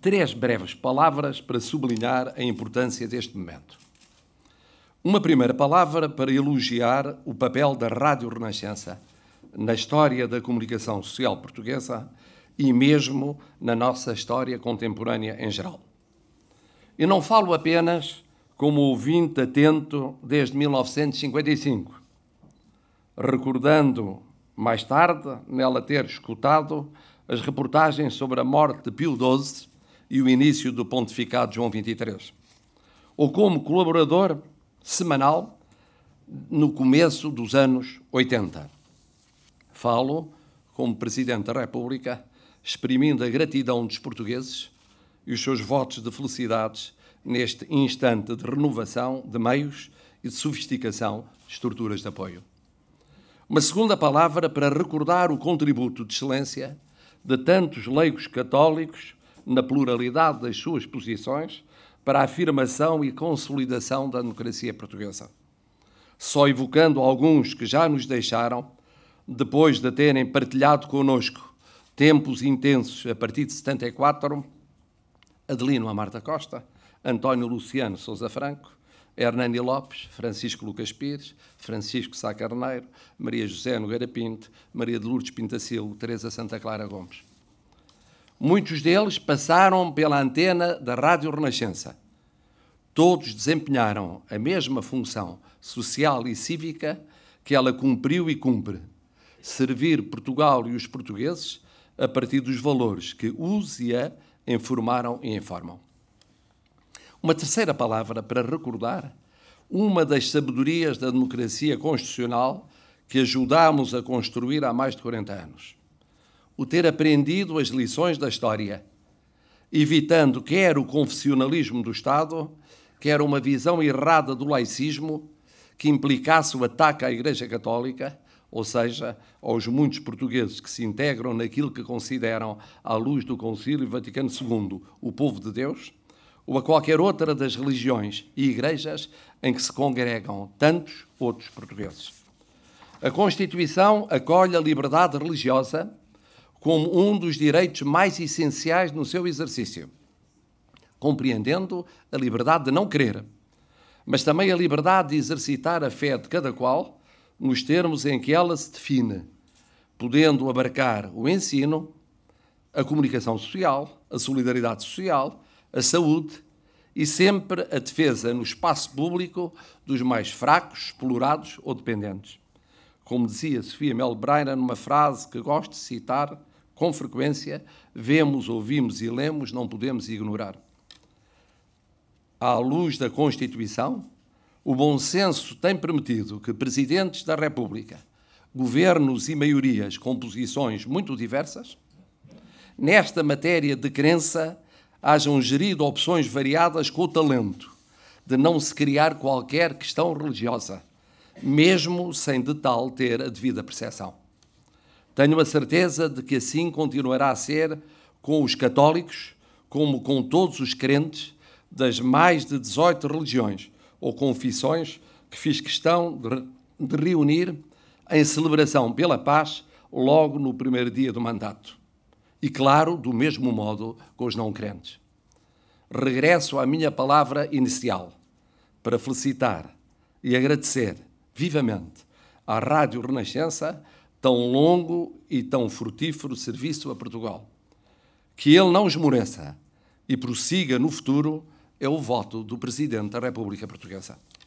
três breves palavras para sublinhar a importância deste momento. Uma primeira palavra para elogiar o papel da Rádio Renascença na história da comunicação social portuguesa e mesmo na nossa história contemporânea em geral. E não falo apenas como ouvinte atento desde 1955, recordando mais tarde nela ter escutado as reportagens sobre a morte de Pio XII e o início do pontificado de João 23, ou como colaborador semanal no começo dos anos 80. Falo como Presidente da República, exprimindo a gratidão dos portugueses e os seus votos de felicidades neste instante de renovação de meios e de sofisticação de estruturas de apoio. Uma segunda palavra para recordar o contributo de excelência de tantos leigos católicos na pluralidade das suas posições, para a afirmação e consolidação da democracia portuguesa. Só evocando alguns que já nos deixaram, depois de terem partilhado conosco tempos intensos a partir de 74, Adelino Amarta Costa, António Luciano Souza Franco, Hernani Lopes, Francisco Lucas Pires, Francisco Sá Carneiro, Maria José Nogueira Pinto, Maria de Lourdes Silva, Teresa Santa Clara Gomes. Muitos deles passaram pela antena da Rádio Renascença. Todos desempenharam a mesma função social e cívica que ela cumpriu e cumpre: servir Portugal e os portugueses a partir dos valores que os e a informaram e informam. Uma terceira palavra para recordar, uma das sabedorias da democracia constitucional que ajudámos a construir há mais de 40 anos o ter aprendido as lições da história, evitando quer o confessionalismo do Estado, quer uma visão errada do laicismo que implicasse o ataque à Igreja Católica, ou seja, aos muitos portugueses que se integram naquilo que consideram, à luz do Concílio Vaticano II, o povo de Deus, ou a qualquer outra das religiões e igrejas em que se congregam tantos outros portugueses. A Constituição acolhe a liberdade religiosa como um dos direitos mais essenciais no seu exercício, compreendendo a liberdade de não querer, mas também a liberdade de exercitar a fé de cada qual nos termos em que ela se define, podendo abarcar o ensino, a comunicação social, a solidariedade social, a saúde e sempre a defesa no espaço público dos mais fracos, explorados ou dependentes. Como dizia Sofia Breiner numa frase que gosto de citar com frequência, vemos, ouvimos e lemos, não podemos ignorar. À luz da Constituição, o bom senso tem permitido que presidentes da República, governos e maiorias com posições muito diversas, nesta matéria de crença, hajam gerido opções variadas com o talento de não se criar qualquer questão religiosa, mesmo sem de tal ter a devida percepção. Tenho a certeza de que assim continuará a ser com os católicos, como com todos os crentes das mais de 18 religiões ou confissões que fiz questão de reunir em celebração pela paz logo no primeiro dia do mandato. E, claro, do mesmo modo com os não crentes. Regresso à minha palavra inicial para felicitar e agradecer vivamente à Rádio Renascença tão longo e tão frutífero serviço a Portugal. Que ele não esmoreça e prossiga no futuro é o voto do Presidente da República Portuguesa.